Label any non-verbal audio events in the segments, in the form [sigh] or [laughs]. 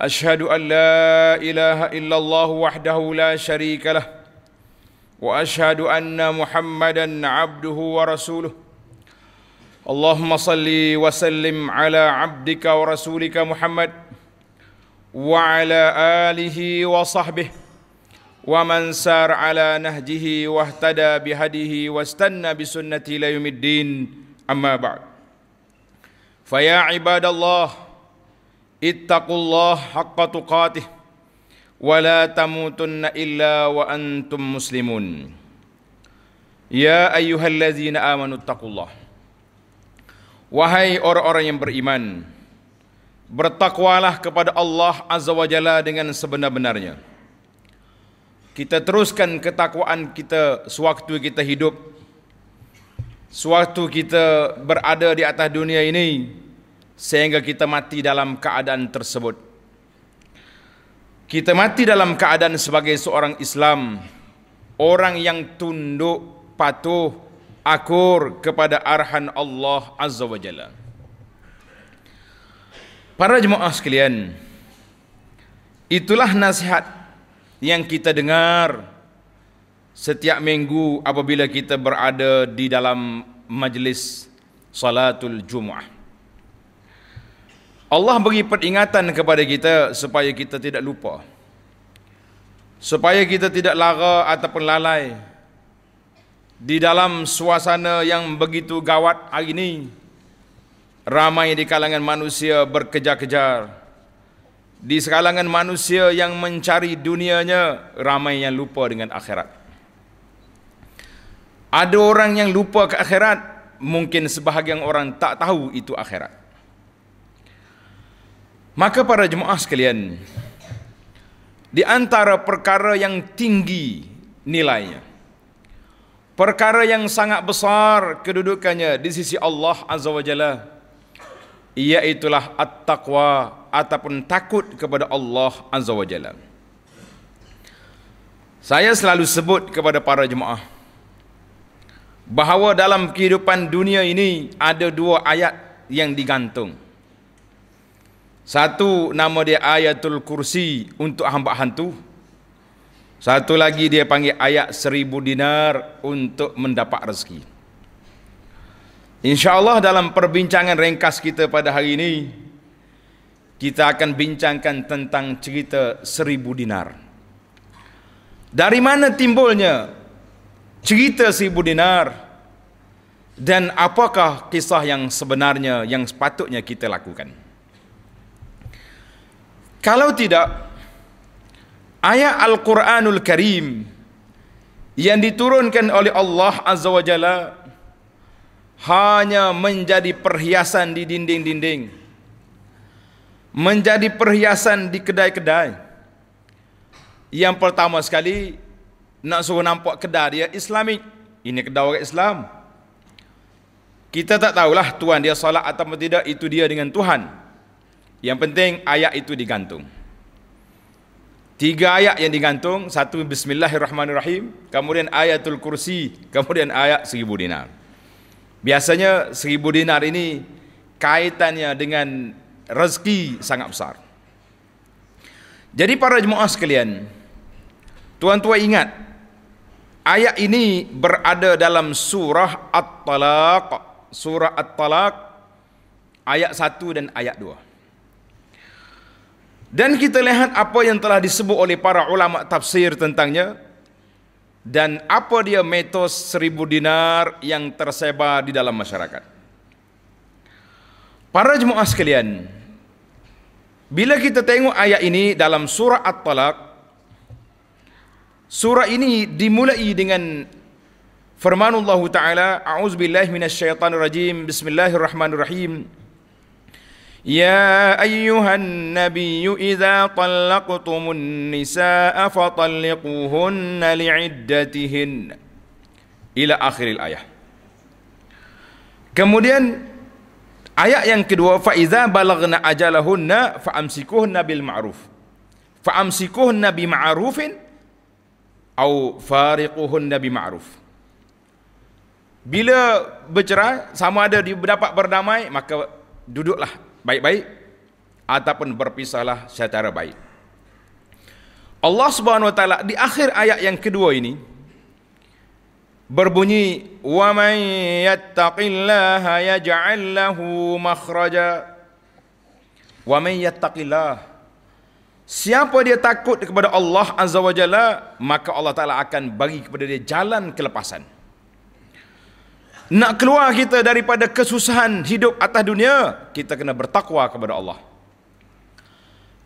أشهد أن لا إله إلا الله وحده لا شريك له وأشهد أن محمدا عبده ورسوله اللهم صل وسلم على عبدك ورسولك محمد وعلى آله وصحبه ومن سار على نهجه واهتدى بهديه واستنى بسنته لا الدين أما بعد فيا عباد الله ittaqullah haqqa tuqatih ولا la tamutunna illa wa antum muslimun ya ayyuhallazina amanu taqullah wahai orang-orang yang beriman bertakwalah kepada Allah azza wa jalla dengan sebenar-benarnya kita teruskan ketakwaan kita sewaktu kita hidup sewaktu kita berada di atas dunia ini sehingga kita mati dalam keadaan tersebut. Kita mati dalam keadaan sebagai seorang Islam, orang yang tunduk, patuh, akur kepada arhan Allah Azza wa Jalla. Para jemaah sekalian, itulah nasihat yang kita dengar setiap minggu apabila kita berada di dalam majlis salatul Jumaah. Allah beri peringatan kepada kita supaya kita tidak lupa. Supaya kita tidak lara ataupun lalai di dalam suasana yang begitu gawat hari ini ramai di kalangan manusia berkejar-kejar di kalangan manusia yang mencari dunianya ramai yang lupa dengan akhirat ada orang yang lupa ke akhirat mungkin sebahagian orang tak tahu itu akhirat Maka para jemaah sekalian, di antara perkara yang tinggi nilainya, perkara yang sangat besar kedudukannya di sisi Allah Azza wa Jalla, iaitulah at-taqwa ataupun takut kepada Allah Azza wa Jalla. Saya selalu sebut kepada para jemaah bahawa dalam kehidupan dunia ini ada dua ayat yang digantung – satu nama dia ayatul kursi untuk hamba hantu. Satu lagi dia panggil ayat seribu dinar untuk mendapat rezeki. InsyaAllah dalam perbincangan ringkas kita pada hari ini, kita akan bincangkan tentang cerita seribu dinar. Dari mana timbulnya cerita seribu dinar dan apakah kisah yang sebenarnya yang sepatutnya kita lakukan? Kalau tidak ayat Al-Qur'anul Karim yang diturunkan oleh Allah Azza wa Jalla hanya menjadi perhiasan di dinding-dinding menjadi perhiasan di kedai-kedai yang pertama sekali nak suruh nampak kedai dia islamik ini kedai orang Islam kita tak tahulah tuan dia salat atau tidak itu dia dengan Tuhan yang penting ayat itu digantung. Tiga ayat yang digantung, satu bismillahirrahmanirrahim, kemudian ayatul kursi, kemudian ayat seribu dinar. Biasanya seribu dinar ini kaitannya dengan rezeki sangat besar. Jadi para jemaah sekalian, tuan-tuan ingat, ayat ini berada dalam surah At-Talaq, surah At-Talaq, ayat satu dan ayat dua. Dan kita lihat apa yang telah disebut oleh para ulama tafsir tentangnya dan apa dia metos seribu dinar yang tersebar di dalam masyarakat. Para jemaah sekalian, bila kita tengok ayat ini dalam surah At-Talaq, surah ini dimulai dengan firman Allah Ta'ala, "A'uz bil-lah A'udzubillahiminasyaitanirrajim, Bismillahirrahmanirrahim, Bismillahirrahmanirrahim, يا أيها النبي إذا طلقتم النساء فطلقوهن لعدتهن إلى آخر الآية Kemudian ayat yang kedua fa balaghna balagna ajalahunna fa amsikuhunna bil ma'ruf fa amsikuhunna bi ma'rufin au fariquhunna bi ma'ruf bila bercerai sama ada dapat berdamai maka duduklah baik-baik ataupun berpisahlah secara baik. Allah Subhanahu wa taala di akhir ayat yang kedua ini berbunyi wa may yattaqillaha yaj'al lahu makhraja wa may yattaqillah siapa dia takut kepada Allah azza Wajalla, maka Allah taala akan bagi kepada dia jalan kelepasan nak keluar kita daripada kesusahan hidup atas dunia, kita kena bertakwa kepada Allah.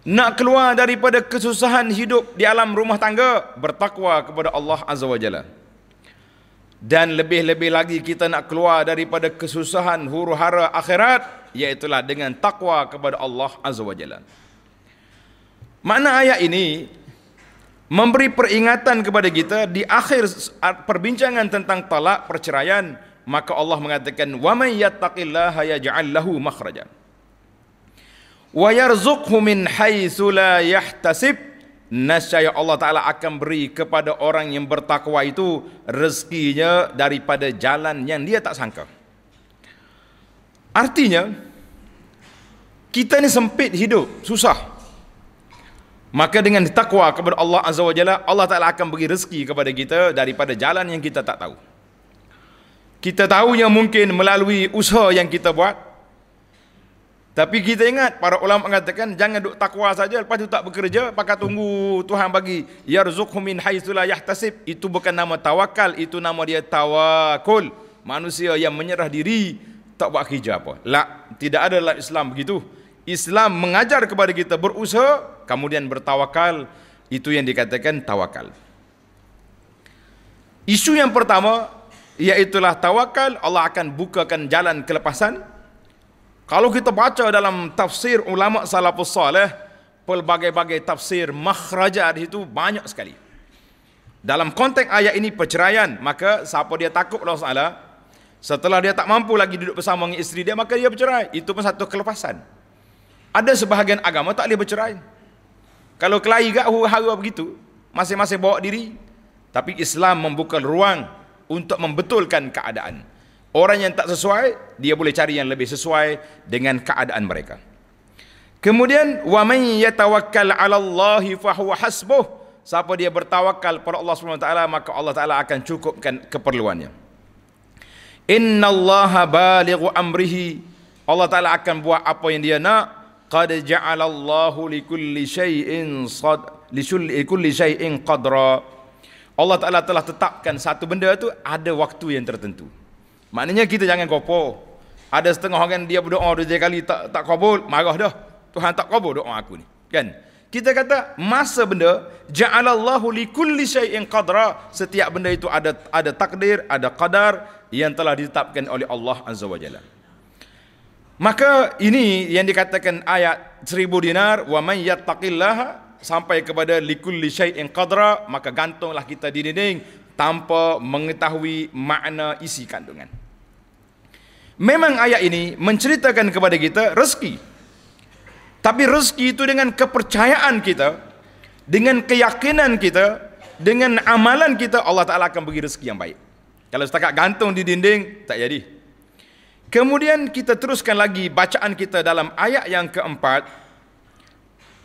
Nak keluar daripada kesusahan hidup di alam rumah tangga, bertakwa kepada Allah Azza wa Jalla. Dan lebih-lebih lagi kita nak keluar daripada kesusahan huru hara akhirat, iaitulah dengan takwa kepada Allah Azza wa Jalla. Makna ayat ini memberi peringatan kepada kita di akhir perbincangan tentang talak perceraian, maka Allah mengatakan wa may yattaqillaha yaj'al lahu makhraja wa yarzuqhu min haitsu la yahtasib nasya Allah taala akan beri kepada orang yang bertakwa itu rezekinya daripada jalan yang dia tak sangka artinya kita ni sempit hidup susah maka dengan takwa kepada Allah azza wajalla Allah taala akan beri rezeki kepada kita daripada jalan yang kita tak tahu kita tahu yang mungkin melalui usaha yang kita buat. Tapi kita ingat para ulama mengatakan jangan duk takwa saja lepas tu tak bekerja pakai tunggu Tuhan bagi yarzuqhum min haitsu la yahtasib itu bukan nama tawakal itu nama dia tawakul manusia yang menyerah diri tak buat kerja apa la tidak ada dalam Islam begitu Islam mengajar kepada kita berusaha kemudian bertawakal itu yang dikatakan tawakal Isu yang pertama iaitulah tawakal Allah akan bukakan jalan kelepasan kalau kita baca dalam tafsir ulama salafus salih pelbagai-bagai tafsir makhraja di situ banyak sekali dalam konteks ayat ini perceraian maka siapa dia takut Allah SWT? setelah dia tak mampu lagi duduk bersama dengan isteri dia maka dia bercerai itu pun satu kelepasan ada sebahagian agama tak boleh bercerai kalau kelahi gak hu hara begitu masing-masing bawa diri tapi Islam membuka ruang untuk membetulkan keadaan. Orang yang tak sesuai, dia boleh cari yang lebih sesuai dengan keadaan mereka. Kemudian wa may yatawakkal 'ala Allah fa huwa hasbuh. Siapa dia bertawakal kepada Allah Subhanahu wa taala maka Allah taala akan cukupkan keperluannya. Inna Allah balighu amrihi. Allah taala akan buat apa yang dia nak. Qad ja'ala Allahu likulli shay'in sad li kulli shay'in qadra. Allah Ta'ala telah tetapkan satu benda tu ada waktu yang tertentu. Maknanya kita jangan kopoh. Ada setengah orang dia berdoa dua kali tak tak kabul, marah dah. Tuhan tak kabul doa aku ni. Kan? Kita kata masa benda ja'alallahu likulli shay'in qadra, setiap benda itu ada ada takdir, ada qadar yang telah ditetapkan oleh Allah Azza Wajalla Maka ini yang dikatakan ayat seribu dinar wa may yattaqillaha sampai kepada likul likulli syai'in qadra maka gantunglah kita di dinding tanpa mengetahui makna isi kandungan memang ayat ini menceritakan kepada kita rezeki tapi rezeki itu dengan kepercayaan kita dengan keyakinan kita dengan amalan kita Allah Taala akan bagi rezeki yang baik kalau setakat gantung di dinding tak jadi kemudian kita teruskan lagi bacaan kita dalam ayat yang keempat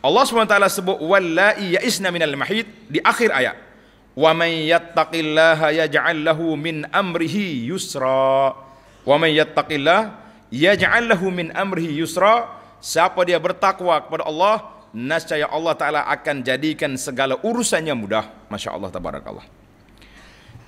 Allah SWT sebut wallai ya'isna minal mahid di akhir ayat. Wa man yattaqillaha yaj'al lahu min amrihi yusra. Wa man yattaqillah yaj'al lahu min amrihi yusra. Siapa dia bertakwa kepada Allah, nascaya Allah Taala akan jadikan segala urusannya mudah. Masya-Allah tabarakallah.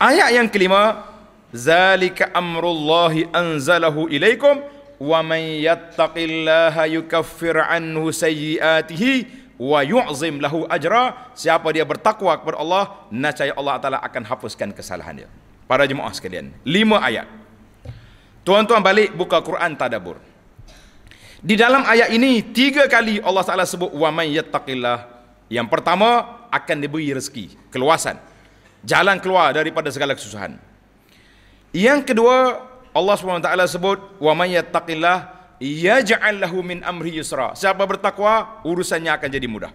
Ayat yang kelima, zalika amrullahi anzalahu ilaikum wa man yattaqillaha yukaffir anhu sayyiatihi wa yu'zim lahu ajra siapa dia bertakwa kepada Allah nascaya Allah Taala akan hapuskan kesalahan dia para jemaah sekalian lima ayat tuan-tuan balik buka Quran tadabbur di dalam ayat ini tiga kali Allah Taala sebut wa man yattaqillah yang pertama akan diberi rezeki keluasan jalan keluar daripada segala kesusahan yang kedua Allah SWT sebut wa may yattaqillah yaj'al lahu min amri yusra. Siapa bertakwa urusannya akan jadi mudah.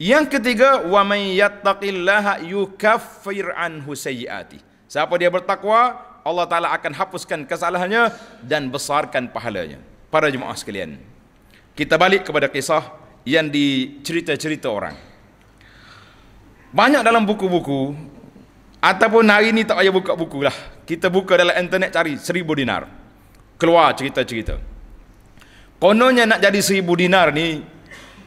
Yang ketiga wa may yattaqillah yukaffir anhu sayyiati. Siapa dia bertakwa Allah Taala akan hapuskan kesalahannya dan besarkan pahalanya. Para jemaah sekalian. Kita balik kepada kisah yang dicerita-cerita orang. Banyak dalam buku-buku Ataupun hari ini tak payah buka buku lah. Kita buka dalam internet cari seribu dinar. Keluar cerita-cerita. Kononnya nak jadi seribu dinar ni,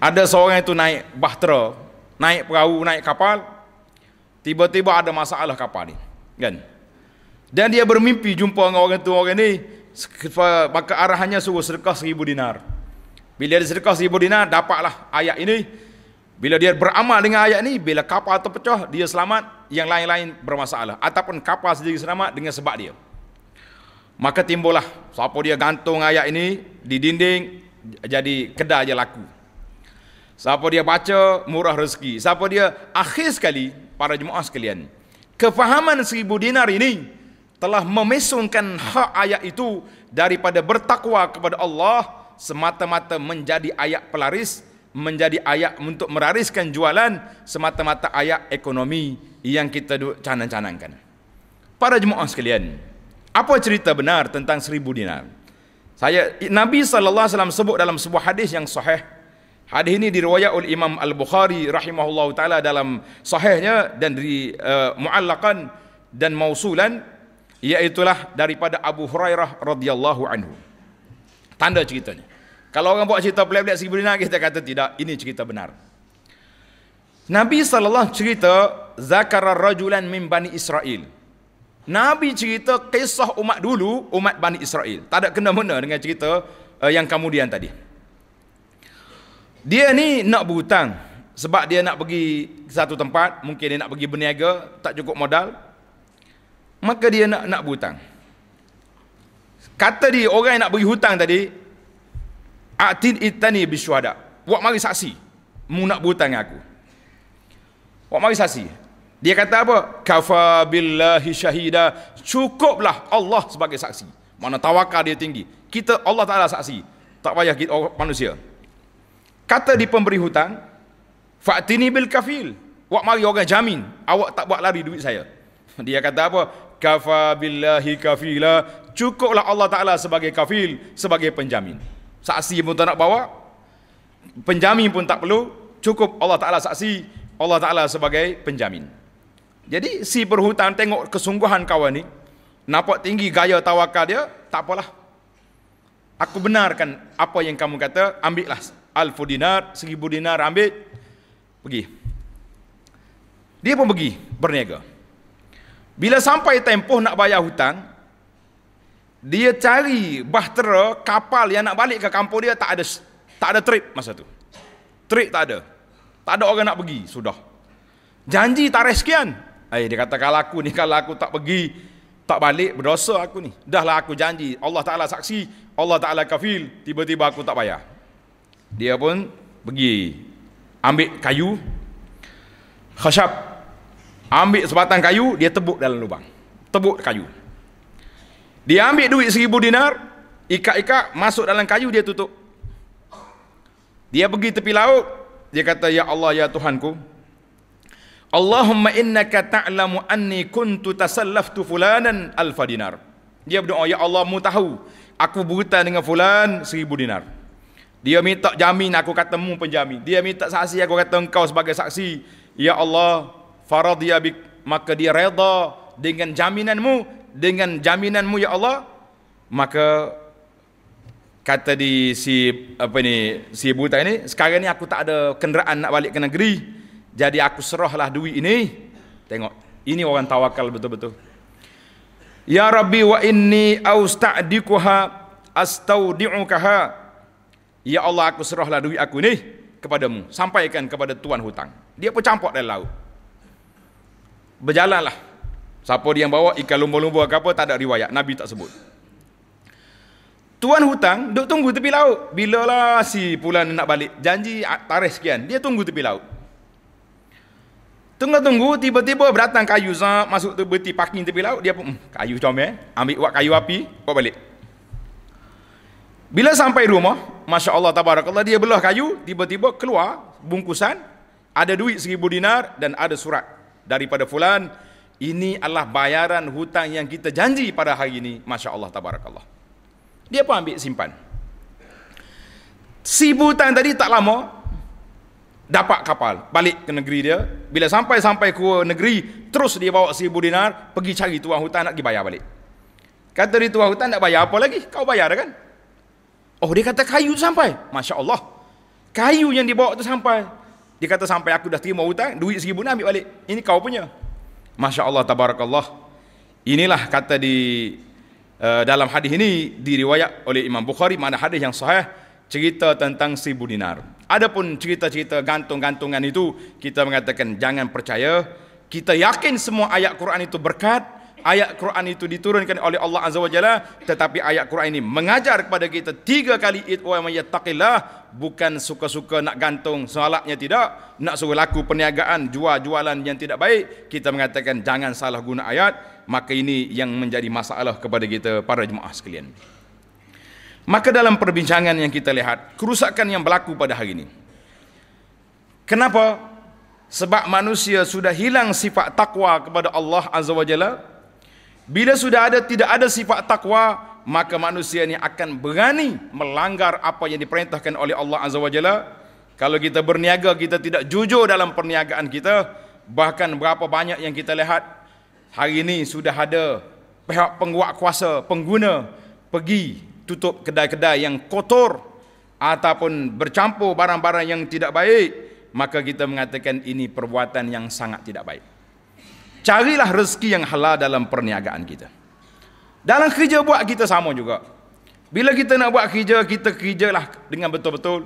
ada seorang itu naik bahtera, naik perahu, naik kapal. Tiba-tiba ada masalah kapal ni. Kan? Dan dia bermimpi jumpa dengan orang itu orang ini, maka arahannya suruh sedekah seribu dinar. Bila dia sedekah seribu dinar, dapatlah ayat ini. Bila dia beramal dengan ayat ini, bila kapal terpecah, dia selamat, yang lain-lain bermasalah. Ataupun kapal sendiri selamat dengan sebab dia. Maka timbullah, siapa dia gantung ayat ini di dinding, jadi kedai je laku. Siapa dia baca, murah rezeki. Siapa dia, akhir sekali, para jemaah sekalian, kefahaman seribu dinar ini, telah memesungkan hak ayat itu daripada bertakwa kepada Allah semata-mata menjadi ayat pelaris menjadi ayak untuk merariskan jualan semata-mata ayak ekonomi yang kita canang-canangkan. Para jemaah sekalian, apa cerita benar tentang seribu dinar? Saya Nabi SAW sebut dalam sebuah hadis yang sahih. Hadis ini diriwayat oleh Imam Al-Bukhari rahimahullah ta'ala dalam sahihnya dan di uh, eh, muallakan dan mausulan. Iaitulah daripada Abu Hurairah radhiyallahu anhu. Tanda ceritanya. Kalau orang buat cerita pelik-pelik seribu dinar, kita kata tidak. Ini cerita benar. Nabi SAW cerita, Zakara Rajulan Min Bani Israel. Nabi cerita kisah umat dulu, umat Bani Israel. Tak ada kena-mena dengan cerita uh, yang kemudian tadi. Dia ni nak berhutang. Sebab dia nak pergi satu tempat, mungkin dia nak pergi berniaga, tak cukup modal. Maka dia nak nak berhutang. Kata dia, orang yang nak beri hutang tadi, atin itani bisyuhada buat mari saksi mu nak berhutang aku buat mari saksi dia kata apa kafa billahi syahida cukuplah Allah sebagai saksi mana tawakal dia tinggi kita Allah Taala saksi tak payah kita orang manusia kata di pemberi hutang fatini bil kafil buat mari orang jamin awak tak buat lari duit saya [laughs] dia kata apa kafa billahi kafila cukuplah Allah Taala sebagai kafil sebagai penjamin saksi pun tak nak bawa penjamin pun tak perlu cukup Allah Ta'ala saksi Allah Ta'ala sebagai penjamin jadi si berhutang tengok kesungguhan kawan ni nampak tinggi gaya tawakal dia tak apalah aku benarkan apa yang kamu kata ambillah alfu dinar seribu dinar ambil pergi dia pun pergi berniaga bila sampai tempoh nak bayar hutang dia cari bahtera kapal yang nak balik ke kampung dia tak ada tak ada trip masa tu. Trip tak ada. Tak ada orang nak pergi, sudah. Janji tak reskian. Ai eh, dia kata kalau aku ni kalau aku tak pergi tak balik berdosa aku ni. Dahlah aku janji. Allah Taala saksi, Allah Taala kafil, tiba-tiba aku tak bayar. Dia pun pergi ambil kayu khasyab. Ambil sebatang kayu, dia tebuk dalam lubang. Tebuk kayu. Dia ambil duit seribu dinar, ikat-ikat, masuk dalam kayu, dia tutup. Dia pergi tepi laut, dia kata, Ya Allah, Ya Tuhanku, Allahumma innaka ta'lamu anni kuntu tasallaftu fulanan alfa dinar. Dia berdoa, Ya Allah, mu tahu, aku berhutang dengan fulan seribu dinar. Dia minta jamin, aku kata mu penjamin. Dia minta saksi, aku kata engkau sebagai saksi. Ya Allah, faradiyabik, maka dia reda dengan jaminanmu dengan jaminanmu ya Allah maka kata di si apa ni si buta ini sekarang ni aku tak ada kenderaan nak balik ke negeri jadi aku serahlah duit ini tengok ini orang tawakal betul-betul ya rabbi wa inni austadikuha astaudiukaha ya Allah aku serahlah duit aku ni kepadamu sampaikan kepada tuan hutang dia pun campak dalam laut berjalanlah Siapa dia yang bawa ikan lumba-lumba ke apa tak ada riwayat. Nabi tak sebut. Tuan hutang duk tunggu tepi laut. Bilalah si pula nak balik. Janji tarikh sekian. Dia tunggu tepi laut. Tunggu-tunggu tiba-tiba beratang kayu zap masuk tu beti parking tepi laut dia pun hmm, kayu comel eh? ambil buat kayu api bawa balik. Bila sampai rumah, masya-Allah tabarakallah dia belah kayu, tiba-tiba keluar bungkusan ada duit seribu dinar dan ada surat daripada fulan ini adalah bayaran hutang yang kita janji pada hari ini. Masya Allah, tabarakallah. Dia pun ambil simpan. Si hutang tadi tak lama, dapat kapal balik ke negeri dia bila sampai-sampai ke negeri terus dia bawa si seribu dinar pergi cari tuan hutang nak pergi bayar balik kata dia tuan hutang nak bayar apa lagi kau bayar kan oh dia kata kayu sampai Masya Allah kayu yang dibawa tu sampai dia kata sampai aku dah terima hutang duit seribu nak ambil balik ini kau punya Masya Allah tabarakallah. Inilah kata di uh, dalam hadis ini diriwayat oleh Imam Bukhari mana hadis yang sahih cerita tentang seribu dinar. Adapun cerita-cerita gantung-gantungan itu kita mengatakan jangan percaya. Kita yakin semua ayat Quran itu berkat ayat Quran itu diturunkan oleh Allah Azza wa Jalla tetapi ayat Quran ini mengajar kepada kita tiga kali itu yang yattaqillah bukan suka-suka nak gantung salatnya tidak nak suruh laku perniagaan jual jualan yang tidak baik kita mengatakan jangan salah guna ayat maka ini yang menjadi masalah kepada kita para jemaah sekalian maka dalam perbincangan yang kita lihat kerusakan yang berlaku pada hari ini kenapa sebab manusia sudah hilang sifat takwa kepada Allah Azza wa Jalla bila sudah ada tidak ada sifat takwa, maka manusia ini akan berani melanggar apa yang diperintahkan oleh Allah Azza wa Jalla. Kalau kita berniaga kita tidak jujur dalam perniagaan kita, bahkan berapa banyak yang kita lihat hari ini sudah ada pihak penguat kuasa, pengguna pergi tutup kedai-kedai yang kotor ataupun bercampur barang-barang yang tidak baik, maka kita mengatakan ini perbuatan yang sangat tidak baik. Carilah rezeki yang halal dalam perniagaan kita. Dalam kerja buat kita sama juga. Bila kita nak buat kerja, kita kerjalah dengan betul-betul.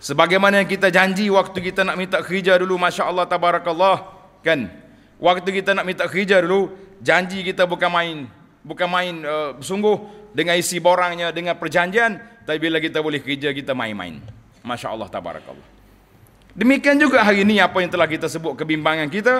Sebagaimana yang kita janji waktu kita nak minta kerja dulu, Masya Allah, Tabarakallah. Kan? Waktu kita nak minta kerja dulu, janji kita bukan main. Bukan main uh, eh, sungguh dengan isi borangnya, dengan perjanjian. Tapi bila kita boleh kerja, kita main-main. Masya Allah, Tabarakallah. Demikian juga hari ini apa yang telah kita sebut kebimbangan kita. Kita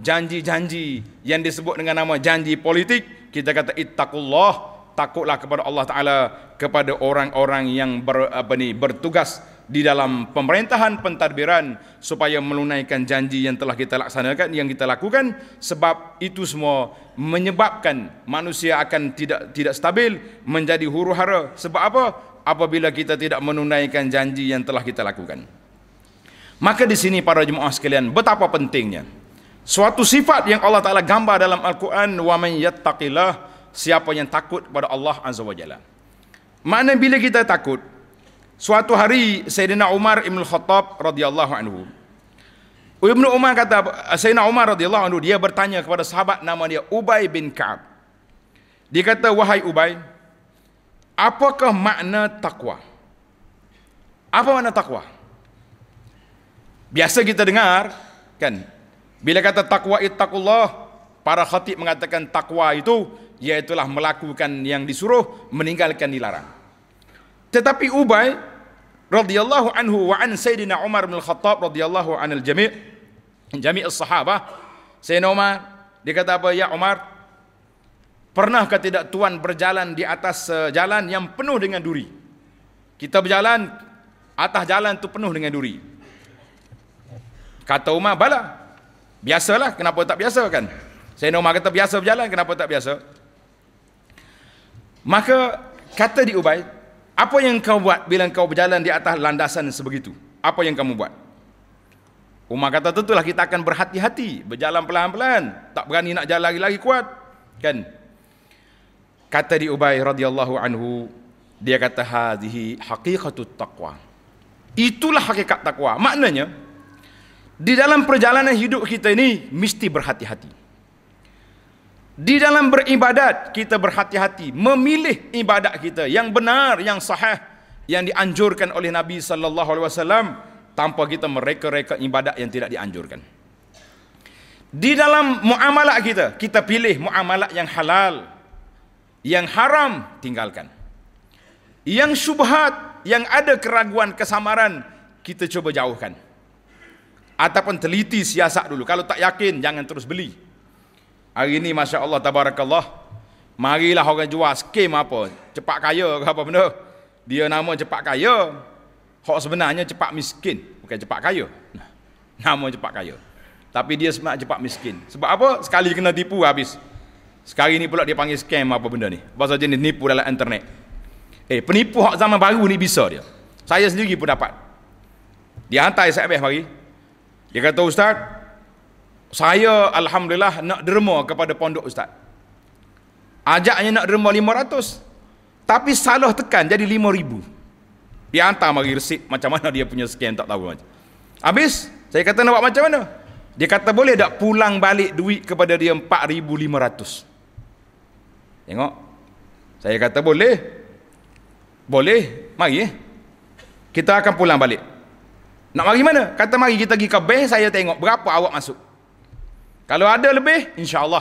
janji-janji yang disebut dengan nama janji politik kita kata ittaqullah takutlah kepada Allah taala kepada orang-orang yang ber, apa ni bertugas di dalam pemerintahan pentadbiran supaya melunaikan janji yang telah kita laksanakan yang kita lakukan sebab itu semua menyebabkan manusia akan tidak tidak stabil menjadi huru-hara sebab apa apabila kita tidak menunaikan janji yang telah kita lakukan maka di sini para jemaah sekalian betapa pentingnya Suatu sifat yang Allah Ta'ala gambar dalam Al-Quran wa man yattaqillah siapa yang takut kepada Allah Azza Wajalla. Mana bila kita takut? Suatu hari Sayyidina Umar Ibn Khattab radhiyallahu anhu. Ibn Umar kata Sayyidina Umar radhiyallahu anhu dia bertanya kepada sahabat nama dia Ubay bin Ka'ab. Dia kata wahai Ubay apakah makna takwa? Apa makna takwa? Biasa kita dengar kan bila kata takwa ittaqullah, para khatib mengatakan takwa itu ialah melakukan yang disuruh, meninggalkan dilarang. Tetapi Ubay radhiyallahu anhu wa an Sayidina Umar bin Khattab radhiyallahu anil jami' jami' as-sahabah Sayyidina Umar dia apa ya Umar pernah ke tidak tuan berjalan di atas eh, jalan yang penuh dengan duri kita berjalan atas jalan itu penuh dengan duri kata Umar bala Biasalah, kenapa tak biasa kan? Saya Umar kata biasa berjalan, kenapa tak biasa? Maka kata di Ubay, apa yang kau buat bila kau berjalan di atas landasan sebegitu? Apa yang kamu buat? Umar kata tentulah kita akan berhati-hati, berjalan pelan-pelan, tak berani nak jalan lagi-lagi kuat. Kan? Kata di Ubay radhiyallahu anhu, dia kata hadhihi haqiqatut taqwa. Itulah hakikat takwa. Maknanya di dalam perjalanan hidup kita ini mesti berhati-hati. Di dalam beribadat kita berhati-hati memilih ibadat kita yang benar, yang sahih, yang dianjurkan oleh Nabi sallallahu alaihi wasallam tanpa kita mereka-reka ibadat yang tidak dianjurkan. Di dalam muamalah kita, kita pilih muamalah yang halal. Yang haram tinggalkan. Yang syubhat, yang ada keraguan kesamaran kita cuba jauhkan ataupun teliti siasat dulu. Kalau tak yakin jangan terus beli. Hari ini Masya Allah Tabarakallah. Marilah orang jual skim apa. Cepat kaya ke apa benda. Dia nama cepat kaya. Hak sebenarnya cepat miskin. Bukan cepat kaya. [laughs] Nama cepat kaya. Tapi dia sebenarnya cepat miskin. Sebab apa? Sekali kena tipu habis. Sekali ni pula dia panggil skam apa benda ni. Bahasa jenis nipu dalam internet. Eh, penipu hak zaman baru ni bisa dia. Saya sendiri pun dapat. Dia hantar SMS mari. Dia kata ustaz, saya alhamdulillah nak derma kepada pondok ustaz. Ajaknya nak derma 500. Tapi salah tekan jadi ribu. Dia hantar mari resit macam mana dia punya scan tak tahu macam. Habis saya kata nak buat macam mana? Dia kata boleh tak pulang balik duit kepada dia 4500. Tengok. Saya kata boleh. Boleh. Mari eh. Kita akan pulang balik. Nak mari mana? Kata mari kita pergi ke bank, saya tengok berapa awak masuk. Kalau ada lebih, insyaAllah.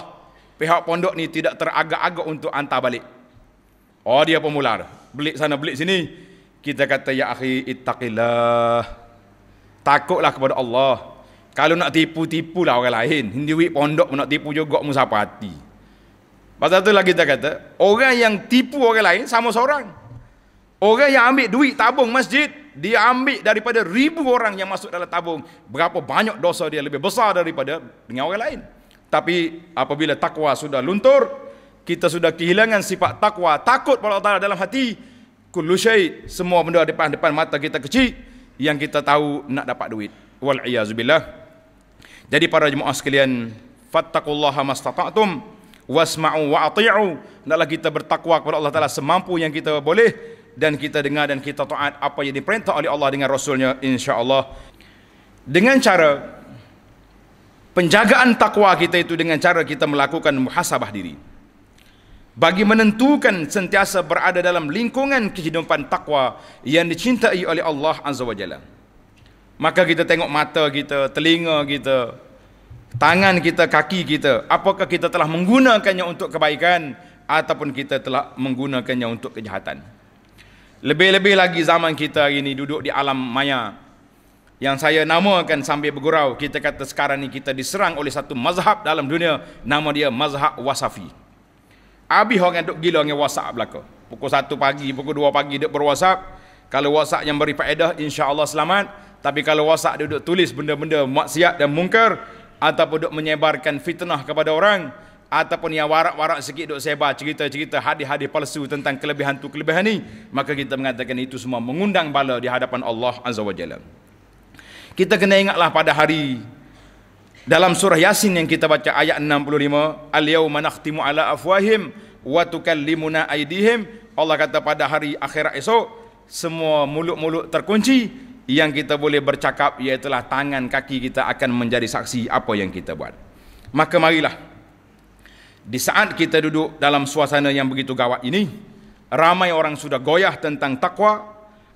Pihak pondok ni tidak teragak-agak untuk hantar balik. Oh dia pemula. Belik sana, belik sini. Kita kata, ya akhi, ittaqillah. Takutlah kepada Allah. Kalau nak tipu, tipulah orang lain. Hindi pondok pun nak tipu juga, musapa hati. Pasal itulah kita kata, orang yang tipu orang lain sama seorang. Orang yang ambil duit tabung masjid, dia ambil daripada ribu orang yang masuk dalam tabung berapa banyak dosa dia lebih besar daripada dengan orang lain tapi apabila takwa sudah luntur kita sudah kehilangan sifat takwa takut pada Allah dalam hati kullu syait semua benda depan depan mata kita kecil yang kita tahu nak dapat duit wal iazubillah jadi para jemaah sekalian fattaqullaha mastata'tum wasma'u wa ati'u hendaklah kita bertakwa kepada Allah taala semampu yang kita boleh dan kita dengar dan kita taat apa yang diperintah oleh Allah dengan Rasulnya insya Allah. dengan cara penjagaan takwa kita itu dengan cara kita melakukan muhasabah diri bagi menentukan sentiasa berada dalam lingkungan kehidupan takwa yang dicintai oleh Allah Azza wajalla. maka kita tengok mata kita, telinga kita tangan kita, kaki kita apakah kita telah menggunakannya untuk kebaikan ataupun kita telah menggunakannya untuk kejahatan lebih-lebih lagi zaman kita hari ini duduk di alam maya. Yang saya namakan sambil bergurau, kita kata sekarang ini kita diserang oleh satu mazhab dalam dunia. Nama dia mazhab wasafi. Habis orang duduk gila dengan whatsapp belakang. Pukul 1 pagi, pukul 2 pagi duduk berwhatsApp. Kalau whatsapp yang beri faedah, insyaAllah selamat. Tapi kalau whatsapp duduk tulis benda-benda maksiat dan mungkar. Ataupun duduk menyebarkan fitnah kepada Orang ataupun yang warak-warak sikit duk sebar cerita-cerita hadis-hadis palsu tentang kelebihan tu kelebihan ni maka kita mengatakan itu semua mengundang bala di hadapan Allah azza wajalla kita kena ingatlah pada hari dalam surah yasin yang kita baca ayat 65 al yauma nakhtimu ala afwahim wa tukallimuna aydihim Allah kata pada hari akhirat esok semua mulut-mulut terkunci yang kita boleh bercakap iaitu tangan kaki kita akan menjadi saksi apa yang kita buat maka marilah di saat kita duduk dalam suasana yang begitu gawat ini, ramai orang sudah goyah tentang takwa,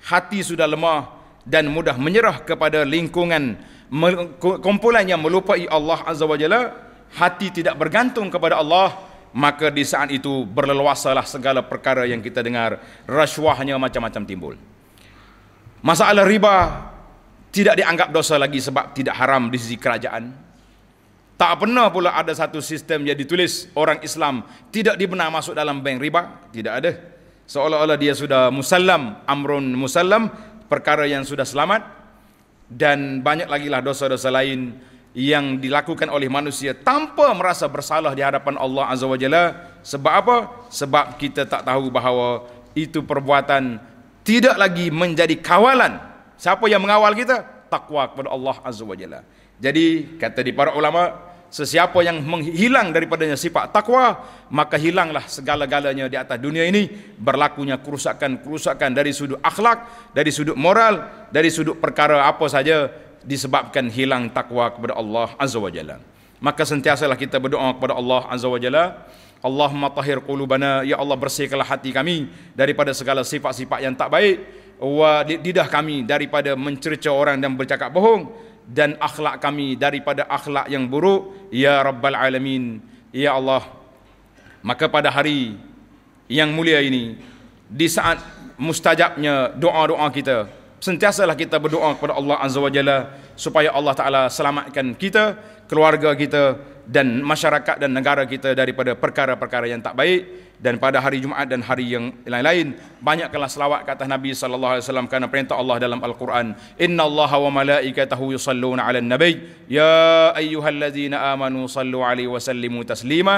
hati sudah lemah dan mudah menyerah kepada lingkungan kumpulan yang melupai Allah Azza wa Jalla, hati tidak bergantung kepada Allah, maka di saat itu berleluasalah segala perkara yang kita dengar, rasuahnya macam-macam timbul. Masalah riba tidak dianggap dosa lagi sebab tidak haram di sisi kerajaan. Tak pernah pula ada satu sistem yang ditulis orang Islam tidak dibenar masuk dalam bank riba. Tidak ada. Seolah-olah dia sudah musallam, amrun musallam, perkara yang sudah selamat. Dan banyak lagi lah dosa-dosa lain yang dilakukan oleh manusia tanpa merasa bersalah di hadapan Allah Azza wa Jalla. Sebab apa? Sebab kita tak tahu bahawa itu perbuatan tidak lagi menjadi kawalan. Siapa yang mengawal kita? Takwa kepada Allah Azza wa Jalla. Jadi kata di para ulama' Sesiapa yang menghilang daripadanya sifat takwa, maka hilanglah segala-galanya di atas dunia ini. Berlakunya kerusakan-kerusakan dari sudut akhlak, dari sudut moral, dari sudut perkara apa saja disebabkan hilang takwa kepada Allah Azza wa Jalla. Maka sentiasalah kita berdoa kepada Allah Azza wa Jalla. Allahumma tahir qulubana, ya Allah bersihkanlah hati kami daripada segala sifat-sifat yang tak baik. Wa didah kami daripada mencerca orang dan bercakap bohong dan akhlak kami daripada akhlak yang buruk ya rabbal alamin ya Allah maka pada hari yang mulia ini di saat mustajabnya doa-doa kita sentiasalah kita berdoa kepada Allah azza wajalla supaya Allah Ta'ala selamatkan kita, keluarga kita dan masyarakat dan negara kita daripada perkara-perkara yang tak baik dan pada hari Jumaat dan hari yang lain-lain banyakkanlah selawat kata Nabi sallallahu alaihi wasallam kerana perintah Allah dalam Al-Quran innallaha wa malaikatahu yusalluna 'alan nabiy ya ayyuhallazina amanu sallu 'alaihi wa sallimu taslima